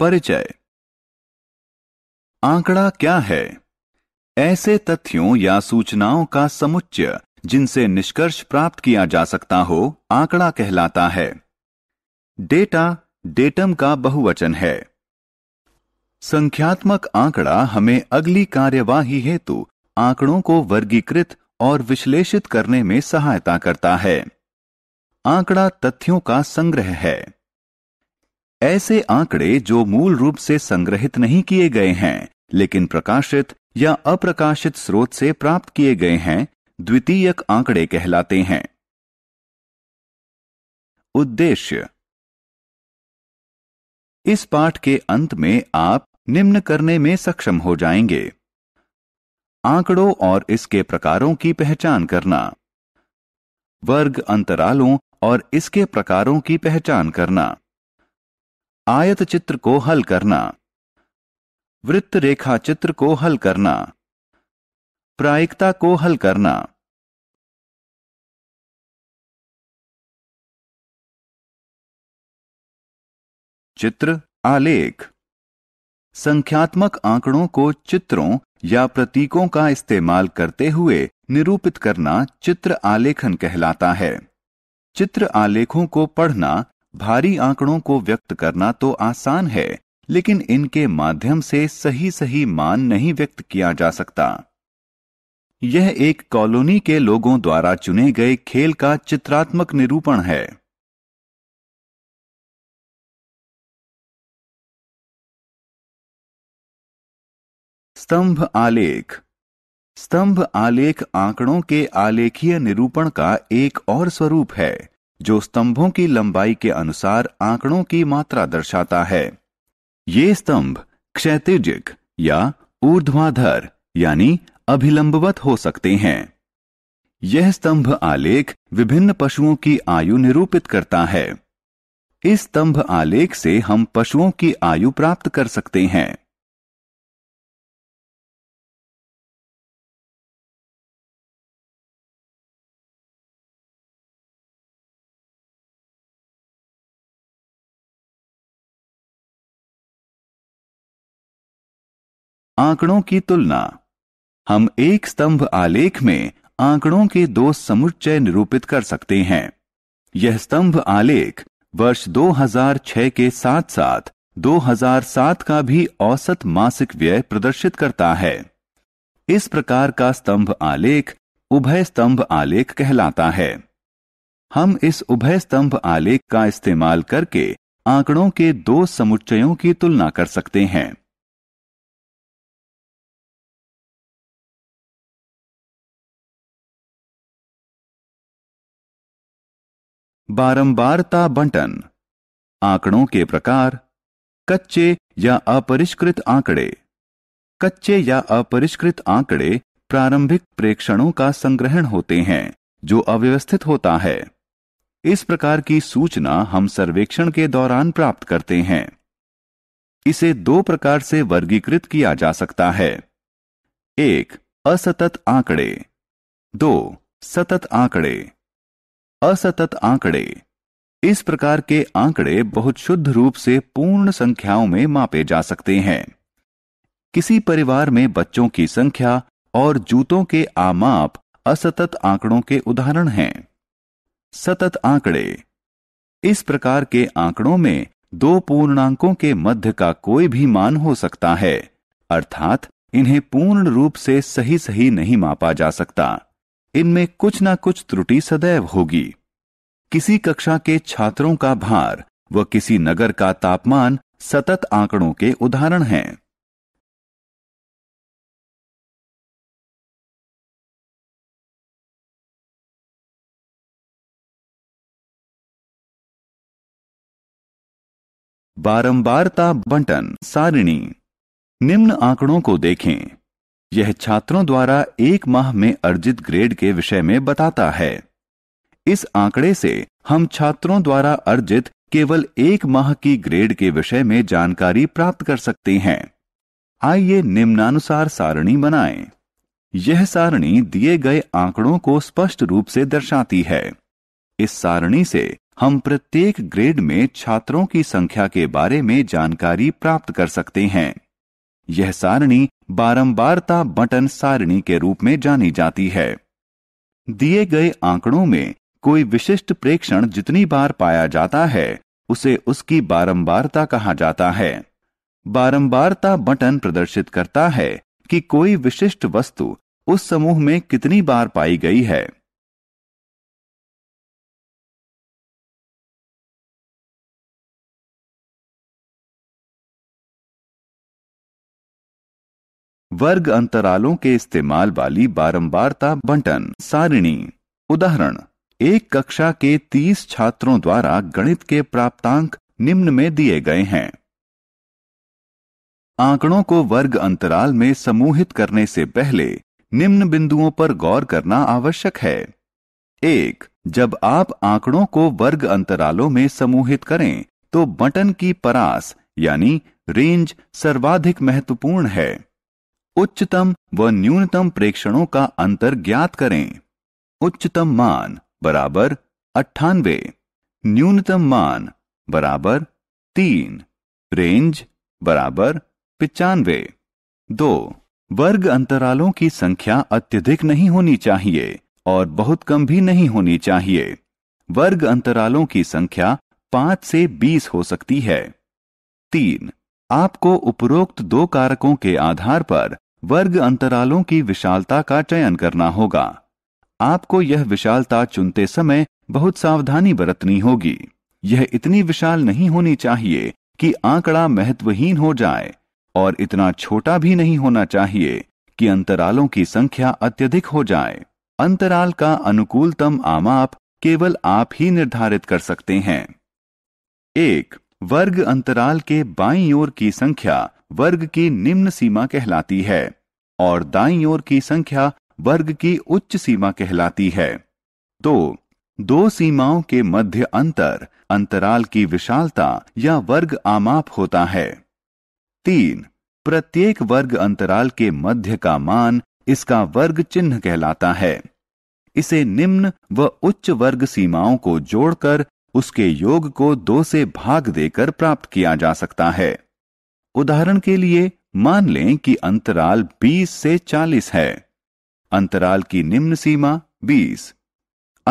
परिचय आंकड़ा क्या है ऐसे तथ्यों या सूचनाओं का समुच्चय जिनसे निष्कर्ष प्राप्त किया जा सकता हो आंकड़ा कहलाता है डेटा डेटम का बहुवचन है संख्यात्मक आंकड़ा हमें अगली कार्यवाही हेतु आंकड़ों को वर्गीकृत और विश्लेषित करने में सहायता करता है आंकड़ा तथ्यों का संग्रह है ऐसे आंकड़े जो मूल रूप से संग्रहित नहीं किए गए हैं लेकिन प्रकाशित या अप्रकाशित स्रोत से प्राप्त किए गए हैं द्वितीयक आंकड़े कहलाते हैं उद्देश्य इस पाठ के अंत में आप निम्न करने में सक्षम हो जाएंगे आंकड़ों और इसके प्रकारों की पहचान करना वर्ग अंतरालों और इसके प्रकारों की पहचान करना आयत चित्र को हल करना वृत्त रेखा चित्र को हल करना प्रायिकता को हल करना चित्र आलेख संख्यात्मक आंकड़ों को चित्रों या प्रतीकों का इस्तेमाल करते हुए निरूपित करना चित्र आलेखन कहलाता है चित्र आलेखों को पढ़ना भारी आंकड़ों को व्यक्त करना तो आसान है लेकिन इनके माध्यम से सही सही मान नहीं व्यक्त किया जा सकता यह एक कॉलोनी के लोगों द्वारा चुने गए खेल का चित्रात्मक निरूपण है स्तंभ आलेख स्तंभ आलेख आंकड़ों के आलेखीय निरूपण का एक और स्वरूप है जो स्तंभों की लंबाई के अनुसार आंकड़ों की मात्रा दर्शाता है ये स्तंभ क्षैतिजिक या ऊर्ध्वाधर यानी अभिलंबवत हो सकते हैं यह स्तंभ आलेख विभिन्न पशुओं की आयु निरूपित करता है इस स्तंभ आलेख से हम पशुओं की आयु प्राप्त कर सकते हैं आंकड़ों की तुलना हम एक स्तंभ आलेख में आंकड़ों के दो समुच्चय निरूपित कर सकते हैं यह स्तंभ आलेख वर्ष 2006 के साथ साथ 2007 का भी औसत मासिक व्यय प्रदर्शित करता है इस प्रकार का स्तंभ आलेख उभय स्तंभ आलेख कहलाता है हम इस उभय स्तंभ आलेख का इस्तेमाल करके आंकड़ों के दो समुच्चयों की तुलना कर सकते हैं बारंबारता बंटन आंकड़ों के प्रकार कच्चे या अपरिष्कृत आंकड़े कच्चे या अपरिष्कृत आंकड़े प्रारंभिक प्रेक्षणों का संग्रहण होते हैं जो अव्यवस्थित होता है इस प्रकार की सूचना हम सर्वेक्षण के दौरान प्राप्त करते हैं इसे दो प्रकार से वर्गीकृत किया जा सकता है एक असतत आंकड़े दो सतत आंकड़े असतत आंकड़े इस प्रकार के आंकड़े बहुत शुद्ध रूप से पूर्ण संख्याओं में मापे जा सकते हैं किसी परिवार में बच्चों की संख्या और जूतों के आमाप असतत आंकड़ों के उदाहरण हैं सतत आंकड़े इस प्रकार के आंकड़ों में दो पूर्णांकों के मध्य का कोई भी मान हो सकता है अर्थात इन्हें पूर्ण रूप से सही सही नहीं मापा जा सकता इनमें कुछ ना कुछ त्रुटि सदैव होगी किसी कक्षा के छात्रों का भार व किसी नगर का तापमान सतत आंकड़ों के उदाहरण हैं बारंबारता बंटन सारिणी निम्न आंकड़ों को देखें यह छात्रों द्वारा एक माह में अर्जित ग्रेड के विषय में बताता है इस आंकड़े से हम छात्रों द्वारा अर्जित केवल एक माह की ग्रेड के विषय में जानकारी प्राप्त कर सकते हैं आइए निम्नानुसार सारणी बनाएं। यह सारणी दिए गए आंकड़ों को स्पष्ट रूप से दर्शाती है इस सारणी से हम प्रत्येक ग्रेड में छात्रों की संख्या के बारे में जानकारी प्राप्त कर सकते हैं यह सारणी बारंबारता बटन सारणी के रूप में जानी जाती है दिए गए आंकड़ों में कोई विशिष्ट प्रेक्षण जितनी बार पाया जाता है उसे उसकी बारंबारता कहा जाता है बारंबारता बटन प्रदर्शित करता है कि कोई विशिष्ट वस्तु उस समूह में कितनी बार पाई गई है वर्ग अंतरालों के इस्तेमाल वाली बारंबारता बंटन सारिणी उदाहरण एक कक्षा के 30 छात्रों द्वारा गणित के प्राप्तांक निम्न में दिए गए हैं आंकड़ों को वर्ग अंतराल में समूहित करने से पहले निम्न बिंदुओं पर गौर करना आवश्यक है एक जब आप आंकड़ों को वर्ग अंतरालों में समूहित करें तो बटन की परास यानी रेंज सर्वाधिक महत्वपूर्ण है उच्चतम व न्यूनतम प्रेक्षणों का अंतर ज्ञात करें उच्चतम मान बराबर अट्ठानवे न्यूनतम मान बराबर तीन रेंज बराबर पिचानवे दो वर्ग अंतरालों की संख्या अत्यधिक नहीं होनी चाहिए और बहुत कम भी नहीं होनी चाहिए वर्ग अंतरालों की संख्या पांच से बीस हो सकती है तीन आपको उपरोक्त दो कारकों के आधार पर वर्ग अंतरालों की विशालता का चयन करना होगा आपको यह विशालता चुनते समय बहुत सावधानी बरतनी होगी यह इतनी विशाल नहीं होनी चाहिए कि आंकड़ा महत्वहीन हो जाए और इतना छोटा भी नहीं होना चाहिए कि अंतरालों की संख्या अत्यधिक हो जाए अंतराल का अनुकूलतम आमाप केवल आप ही निर्धारित कर सकते हैं एक वर्ग अंतराल के बाईं ओर की संख्या वर्ग की निम्न सीमा कहलाती है और दाई ओर की संख्या वर्ग की उच्च सीमा कहलाती है दो दो सीमाओं के मध्य अंतर अंतराल की विशालता या वर्ग आमाप होता है तीन प्रत्येक वर्ग अंतराल के मध्य का मान इसका वर्ग चिन्ह कहलाता है इसे निम्न व उच्च वर्ग सीमाओं को जोड़कर उसके योग को दो से भाग देकर प्राप्त किया जा सकता है उदाहरण के लिए मान लें कि अंतराल 20 से 40 है अंतराल की निम्न सीमा 20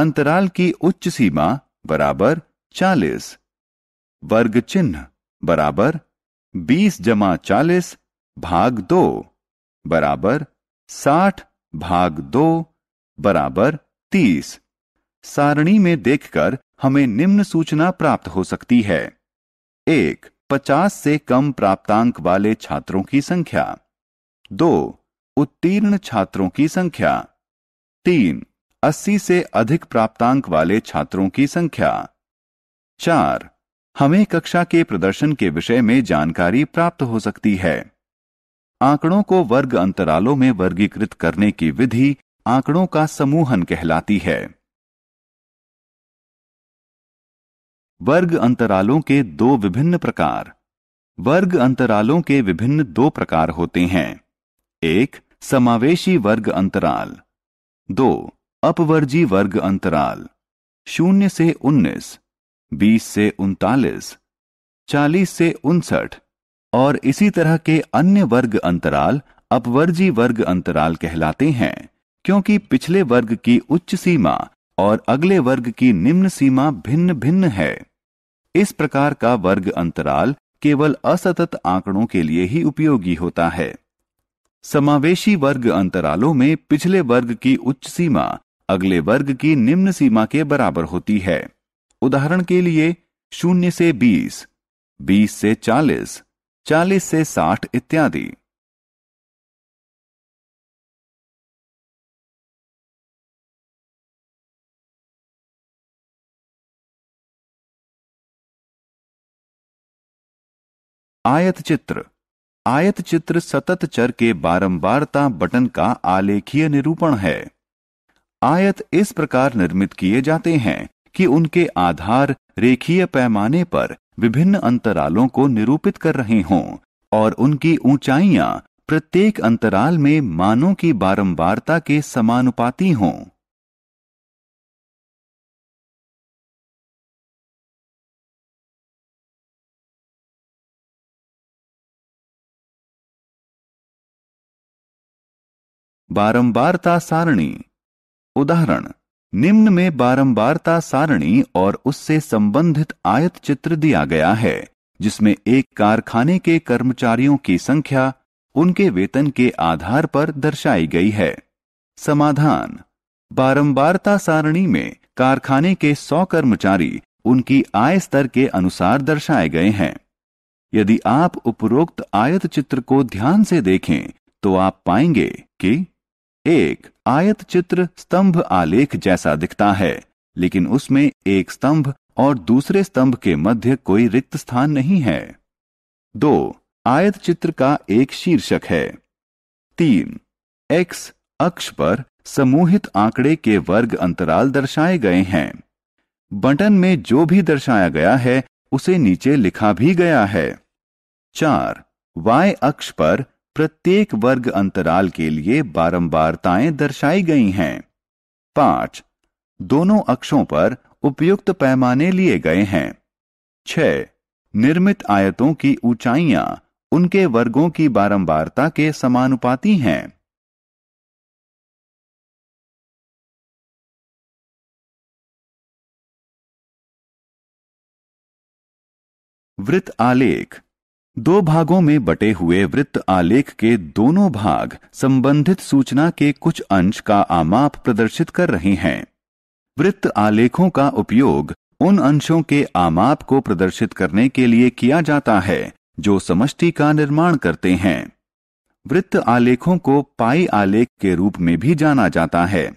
अंतराल की उच्च सीमा बराबर 40 वर्ग चिन्ह बराबर 20 जमा चालीस भाग दो बराबर 60 भाग दो बराबर 30 सारणी में देखकर हमें निम्न सूचना प्राप्त हो सकती है एक 50 से कम प्राप्तांक वाले छात्रों की संख्या दो उत्तीर्ण छात्रों की संख्या तीन 80 से अधिक प्राप्तांक वाले छात्रों की संख्या चार हमें कक्षा के प्रदर्शन के विषय में जानकारी प्राप्त हो सकती है आंकड़ों को वर्ग अंतरालों में वर्गीकृत करने की विधि आंकड़ों का समूहन कहलाती है वर्ग अंतरालों के दो विभिन्न प्रकार वर्ग अंतरालों के विभिन्न दो प्रकार होते हैं एक समावेशी वर्ग अंतराल दो अपवर्जी वर्ग अंतराल शून्य से उन्नीस बीस से उनतालीस चालीस से उनसठ और इसी तरह के अन्य वर्ग अंतराल अपवर्जी वर्ग अंतराल कहलाते हैं क्योंकि पिछले वर्ग की उच्च सीमा और अगले वर्ग की निम्न सीमा भिन्न भिन्न है इस प्रकार का वर्ग अंतराल केवल असतत आंकड़ों के लिए ही उपयोगी होता है समावेशी वर्ग अंतरालों में पिछले वर्ग की उच्च सीमा अगले वर्ग की निम्न सीमा के बराबर होती है उदाहरण के लिए शून्य से बीस बीस से चालीस चालीस से साठ इत्यादि आयत चित्र आयत चित्र सतत चर के बारंबारता बटन का आलेखीय निरूपण है आयत इस प्रकार निर्मित किए जाते हैं कि उनके आधार रेखीय पैमाने पर विभिन्न अंतरालों को निरूपित कर रहे हों और उनकी ऊंचाइयां प्रत्येक अंतराल में मानों की बारंबारता के समानुपाती हों बारंबारता सारणी उदाहरण निम्न में बारंबारता सारणी और उससे संबंधित आयत चित्र दिया गया है जिसमें एक कारखाने के कर्मचारियों की संख्या उनके वेतन के आधार पर दर्शाई गई है समाधान बारंबारता सारणी में कारखाने के सौ कर्मचारी उनकी आय स्तर के अनुसार दर्शाए गए हैं यदि आप उपरोक्त आयत चित्र को ध्यान से देखें तो आप पाएंगे कि एक आयत चित्र स्तंभ आलेख जैसा दिखता है लेकिन उसमें एक स्तंभ और दूसरे स्तंभ के मध्य कोई रिक्त स्थान नहीं है दो आयत चित्र का एक शीर्षक है तीन एक्स अक्ष पर समूहित आंकड़े के वर्ग अंतराल दर्शाए गए हैं बटन में जो भी दर्शाया गया है उसे नीचे लिखा भी गया है चार वाई अक्ष पर प्रत्येक वर्ग अंतराल के लिए बारंबारताएं दर्शाई गई हैं पांच दोनों अक्षों पर उपयुक्त पैमाने लिए गए हैं छ निर्मित आयतों की ऊंचाइयां उनके वर्गों की बारंबारता के समानुपाती हैं वृत्त आलेख दो भागों में बटे हुए वृत्त आलेख के दोनों भाग संबंधित सूचना के कुछ अंश का आमाप प्रदर्शित कर रहे हैं वृत्त आलेखों का उपयोग उन अंशों के आमाप को प्रदर्शित करने के लिए किया जाता है जो समष्टि का निर्माण करते हैं वृत्त आलेखों को पाई आलेख के रूप में भी जाना जाता है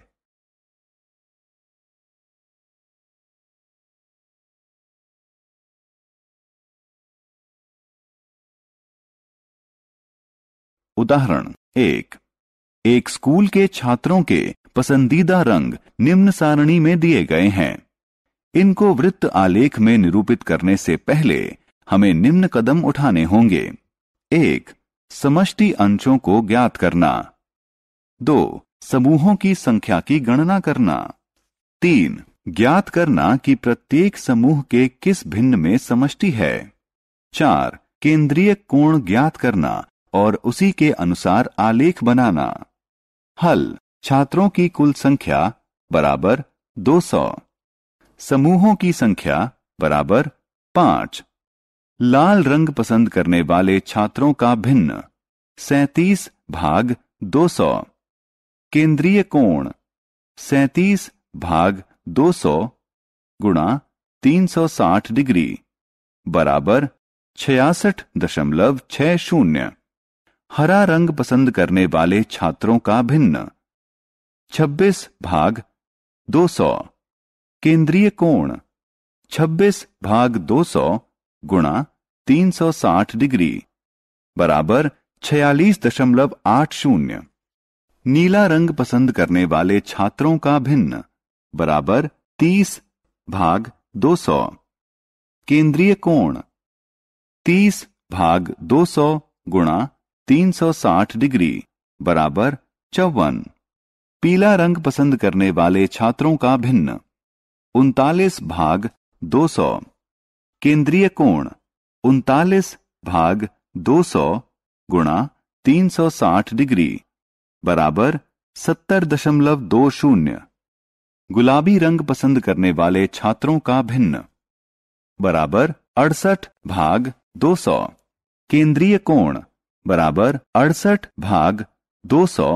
उदाहरण एक एक स्कूल के छात्रों के पसंदीदा रंग निम्न सारणी में दिए गए हैं इनको वृत्त आलेख में निरूपित करने से पहले हमें निम्न कदम उठाने होंगे एक समष्टि अंशों को ज्ञात करना दो समूहों की संख्या की गणना करना तीन ज्ञात करना कि प्रत्येक समूह के किस भिन्न में समष्टि है चार केंद्रीय कोण ज्ञात करना और उसी के अनुसार आलेख बनाना हल छात्रों की कुल संख्या बराबर 200 समूहों की संख्या बराबर पांच लाल रंग पसंद करने वाले छात्रों का भिन्न सैतीस भाग 200 केंद्रीय कोण सैतीस भाग 200 गुणा तीन डिग्री बराबर छियासठ दशमलव छह शून्य हरा रंग पसंद करने वाले छात्रों का भिन्न 26 भाग 200 केंद्रीय कोण 26 भाग 200 गुणा तीन डिग्री बराबर छियालीस दशमलव आठ शून्य नीला रंग पसंद करने वाले छात्रों का भिन्न बराबर 30 भाग 200 केंद्रीय कोण 30 भाग 200 गुणा 360 डिग्री बराबर चौवन पीला रंग पसंद करने वाले छात्रों का भिन्न उनतालीस भाग 200 केंद्रीय कोण उनतालीस भाग 200 गुणा तीन डिग्री बराबर सत्तर दशमलव दो शून्य गुलाबी रंग पसंद करने वाले छात्रों का भिन्न बराबर अड़सठ भाग 200 केंद्रीय कोण बराबर अड़सठ भाग 200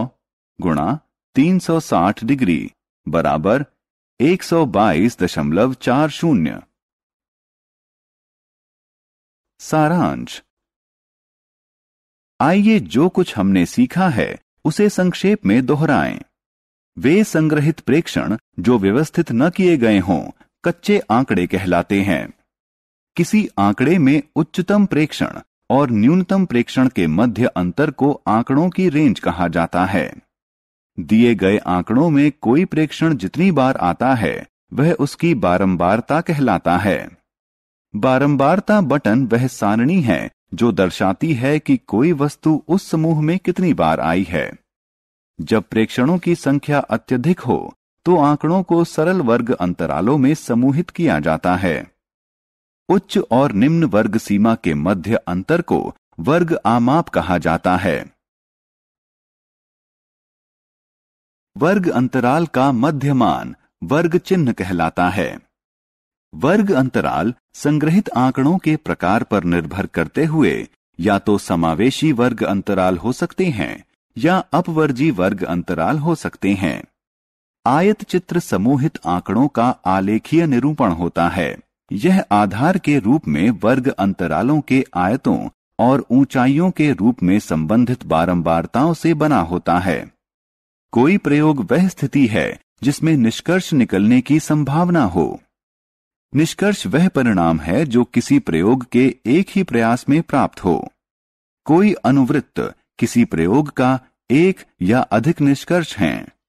गुणा तीन डिग्री बराबर शून्य सारांश आइए जो कुछ हमने सीखा है उसे संक्षेप में दोहराएं। वे संग्रहित प्रेक्षण जो व्यवस्थित न किए गए हों कच्चे आंकड़े कहलाते हैं किसी आंकड़े में उच्चतम प्रेक्षण और न्यूनतम प्रेक्षण के मध्य अंतर को आंकड़ों की रेंज कहा जाता है दिए गए आंकड़ों में कोई प्रेक्षण जितनी बार आता है वह उसकी बारंबारता कहलाता है बारंबारता बटन वह सारणी है जो दर्शाती है कि कोई वस्तु उस समूह में कितनी बार आई है जब प्रेक्षणों की संख्या अत्यधिक हो तो आंकड़ों को सरल वर्ग अंतरालों में समूहित किया जाता है उच्च और निम्न वर्ग सीमा के मध्य अंतर को वर्ग आमाप कहा जाता है वर्ग अंतराल का मध्यमान वर्ग चिन्ह कहलाता है वर्ग अंतराल संग्रहित आंकड़ों के प्रकार पर निर्भर करते हुए या तो समावेशी वर्ग अंतराल हो सकते हैं या अपवर्जी वर्ग अंतराल हो सकते हैं आयत चित्र समूहित आंकड़ों का आलेखीय निरूपण होता है यह आधार के रूप में वर्ग अंतरालों के आयतों और ऊंचाइयों के रूप में संबंधित बारंबारताओं से बना होता है कोई प्रयोग वह स्थिति है जिसमें निष्कर्ष निकलने की संभावना हो निष्कर्ष वह परिणाम है जो किसी प्रयोग के एक ही प्रयास में प्राप्त हो कोई अनुवृत्त किसी प्रयोग का एक या अधिक निष्कर्ष हैं